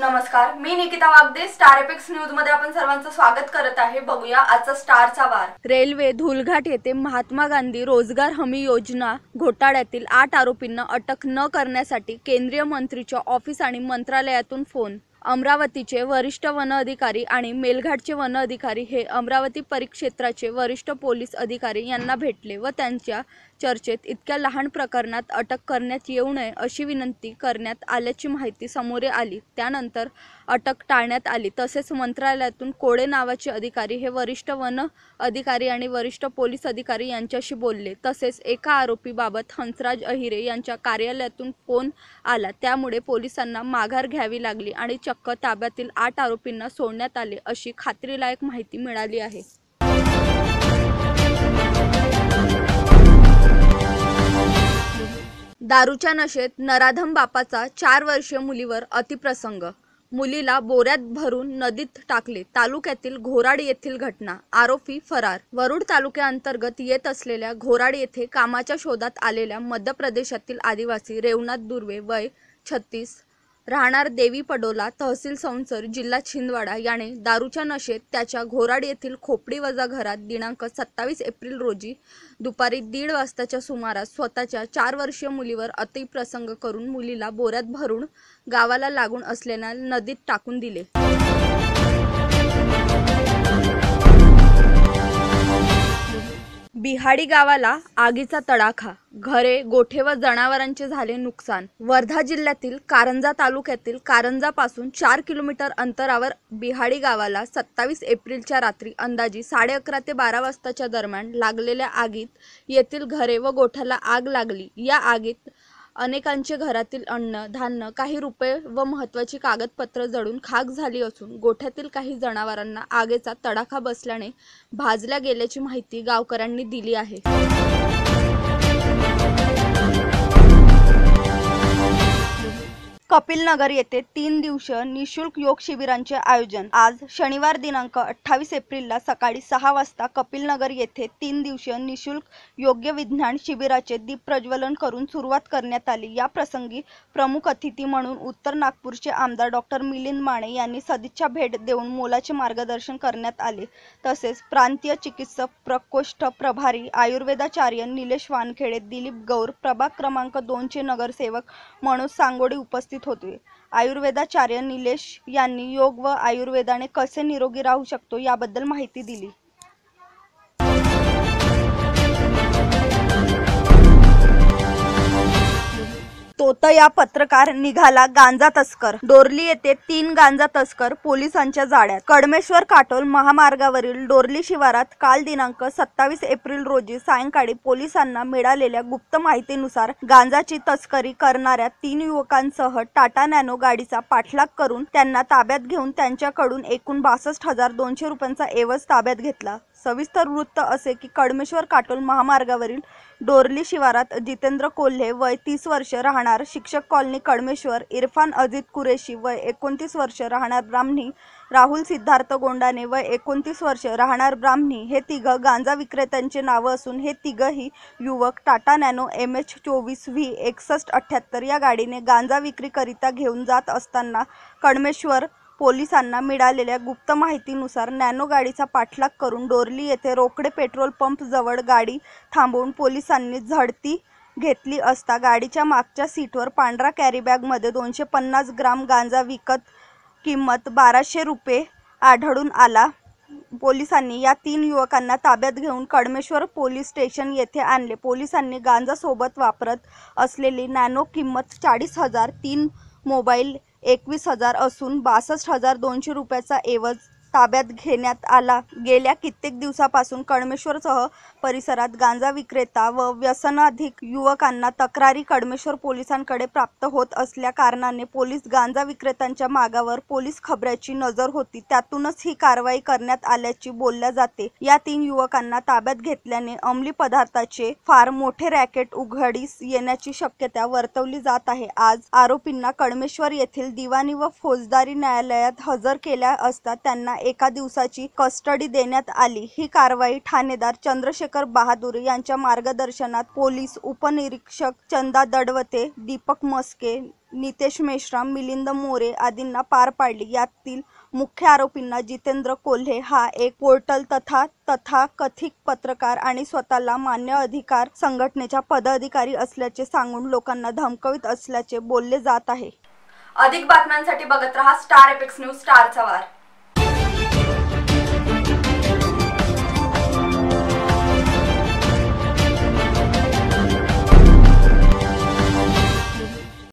नमस्कार मी Nikita Wagde star epics news मध्ये आपण सर्वांचं स्वागत करत आहे बघूया आजचा स्टारचा वार रेल्वे धुलघाट येथे महात्मा गांधी रोजगार हमी योजना घोटाळ्यातील आठ आरोपींना अटक न करण्यासाठी केंद्रीय मंत्रीच्या ऑफिस आणि मंत्रालयातून फोन अमरावतीचे वरिष्ठ वन अधिकारी आणि मेलघाटचे वन अधिकारी हे अमरावती परिक्षेत्राचे वरिष्ठ पोलीस अधिकारी यांना भेटले व त्यांच्या चर्चेत इतक्या लहान प्रकरणात अटक करण्यात येऊ नये अशी विनंती करण्यात आल्याची माहिती समोरे आली त्यानंतर अटक टाळण्यात आली तसेच मंत्रालयातून कोडे नावाचे अधिकारी हे वरिष्ठ वन अधिकारी आणि वरिष्ठ पोलीस अधिकारी यांच्याशी बोलले तसेच एका आरोपीबाबत हंसराज अहिरे यांच्या कार्यालयातून फोन आला त्यामुळे पोलिसांना माघार घ्यावी लागली आणि चक्क ताब्यातील आठ आरोपींना सोडण्यात आले अशी खात्रीलायक माहिती मिळाली आहे दारूच्या नशेत नराधम बापाचा चार वर्षीय मुलीवर अतिप्रसंग मुलीला बोऱ्यात भरून नदीत टाकले तालुक्यातील घोराड येथील घटना आरोपी फरार वरुड तालुक्याअंतर्गत येत असलेल्या घोराड येथे कामाच्या शोधात आलेल्या मध्य प्रदेशातील आदिवासी रेवनाथ दुर्वे वय छत्तीस राहणार देवी पडोला तहसील संसर जिल्हा छिंदवाडा याने दारूच्या नशेत त्याच्या घोराड येथील खोपडी वजा घरात दिनांक सत्तावीस एप्रिल रोजी दुपारी दीड वाजताच्या सुमारास स्वतःच्या चार वर्षीय मुलीवर अतिप्रसंग करून मुलीला बोऱ्यात भरून गावाला लागून असलेल्या नदीत टाकून दिले बिहाड़ी गावाला आगीचा तडाखा घरे गोठे व जनावरांचे झाले नुकसान वर्धा जिल्ह्यातील कारंजा तालुक्यातील कारंजापासून चार किलोमीटर अंतरावर बिहाडी गावाला सत्तावीस एप्रिलच्या रात्री अंदाजी साडे अकरा ते बारा वाजताच्या दरम्यान लागलेल्या आगीत येथील घरे व गोठ्याला आग लागली या आगीत अनेकांचे घरातील अन्न धान्य काही रुपये व महत्त्वाची कागदपत्र जळून खाक झाली असून गोठ्यातील काही जनावरांना आगेचा तडाखा बसल्याने भाजल्या गेल्याची माहिती गावकऱ्यांनी दिली आहे कपिलनगर येथे तीन दिवसीय निशुल्क योग शिबिरांचे आयोजन आज शनिवार दिनांक अठ्ठावीस एप्रिलला सकाळी सहा वाजता कपिलनगर येथे तीन दिवसीय निशुल्क योग्य विज्ञान शिबिराचे दीप प्रज्वलन करून सुरुवात करण्यात आली या प्रसंगी प्रमुख अतिथी म्हणून उत्तर नागपूरचे आमदार डॉक्टर मिलिंद माने यांनी सदिच्छा भेट देऊन मोलाचे मार्गदर्शन करण्यात आले तसेच प्रांतीय चिकित्सक प्रकोष्ठ प्रभारी आयुर्वेदाचार्य निलेश वानखेडे दिलीप गौर प्रभाग क्रमांक दोनचे नगरसेवक मनोज सांगोडे उपस्थित उपस्थित होते आयुर्वेदाचार्य निलेश यांनी योग व आयुर्वेदाने कसे निरोगी राहू शकतो याबद्दल माहिती दिली तोतया पत्रकार निघाला गांजा तस्कर डोरली येथे तीन गांजा तस्कर पोलिसांच्या जाळ्यात कडमेश्वर काटोल महामार्गावरील डोरली शिवारात काल दिनांक सत्तावीस एप्रिल रोजी सायंकाळी पोलिसांना मिळालेल्या गुप्त माहितीनुसार गांजाची तस्करी करणाऱ्या तीन युवकांसह टाटा नॅनो गाडीचा पाठलाग करून त्यांना ताब्यात घेऊन त्यांच्याकडून एकूण बासष्ट हजार दोनशे रुपयांचा एवज ताब्यात घेतला सविस्तर वृत्त असे की कडमेश्वर काटोल महामार्गावरील डोरली शिवारात जितेंद्र कोल्हे वय तीस वर्ष राहणार शिक्षक कॉलनी कडमेश्वर इरफान अजित कुरेशी वय एकोणतीस वर्ष राहणार ब्राह्मणी राहुल सिद्धार्थ गोंडाने वय एकोणतीस वर्ष राहणार ब्राह्मणी हे तिघं गांजा विक्रेत्यांचे नावं असून हे तिघंही युवक टाटा नॅनो एम एच चोवीस व्ही एकसष्ट अठ्ठ्याहत्तर या गाडीने गांजा विक्रीकरिता घेऊन जात असताना कडमेश्वर पोलिसांना मिळालेल्या गुप्त माहितीनुसार नॅनो गाडीचा पाठलाग करून डोरली येथे रोकडे पेट्रोल पंपजवळ गाडी थांबवून पोलिसांनी झडती घेतली असता गाडीच्या मागच्या सीटवर पांढरा कॅरीबॅगमध्ये दोनशे पन्नास ग्राम गांजा विकत किंमत बाराशे रुपये आढळून आला पोलिसांनी या तीन युवकांना ताब्यात घेऊन कडमेश्वर पोलीस स्टेशन येथे आणले पोलिसांनी गांजासोबत वापरत असलेली नॅनो किंमत चाळीस हजार तीन मोबाईल एकवीस हजार असून बासष्ट हजार दोनशे रुपयाचा एवज ताब्यात घेण्यात आला गेल्या कित्येक दिवसापासून कडमेश्वरसह परिसरात गांजा विक्रेता व व्यसनाधिक युवकांना तक्रारी कडमेश्वर पोलिसांकडे प्राप्त होत असल्या कारणाने पोलीस गांजा विक्रेत्यांच्या मागावर पोलीस खबऱ्याची नजर होती त्यातूनच ही कारवाई करण्यात आल्याची बोलल्या जाते या तीन युवकांना ताब्यात घेतल्याने अंमली पदार्थाचे फार मोठे रॅकेट उघडीस येण्याची शक्यता वर्तवली जात आहे आज आरोपींना कडमेश्वर येथील दिवाणी व फौजदारी न्यायालयात हजर केल्या असता त्यांना एका दिवसाची कस्टडी देण्यात आली ही कारवाई ठाणेदार चंद्रशेखर बहादूर यांच्या मार्गदर्शनात पोलीस उपनिरीक्षक चंदा दडवते दीपक मस्के नितेश मेश्राम मिलिंद मोरे आदींना पार पाडली यातील मुख्य आरोपींना जितेंद्र कोल्हे हा एक पोर्टल तथा तथा कथित पत्रकार आणि स्वतःला मान्य अधिकार संघटनेच्या पदाधिकारी असल्याचे सांगून लोकांना धमकवित असल्याचे बोलले जात आहे अधिक बातम्यांसाठी बघत रहा स्टार एपिक्स न्यूज स्टारचा वार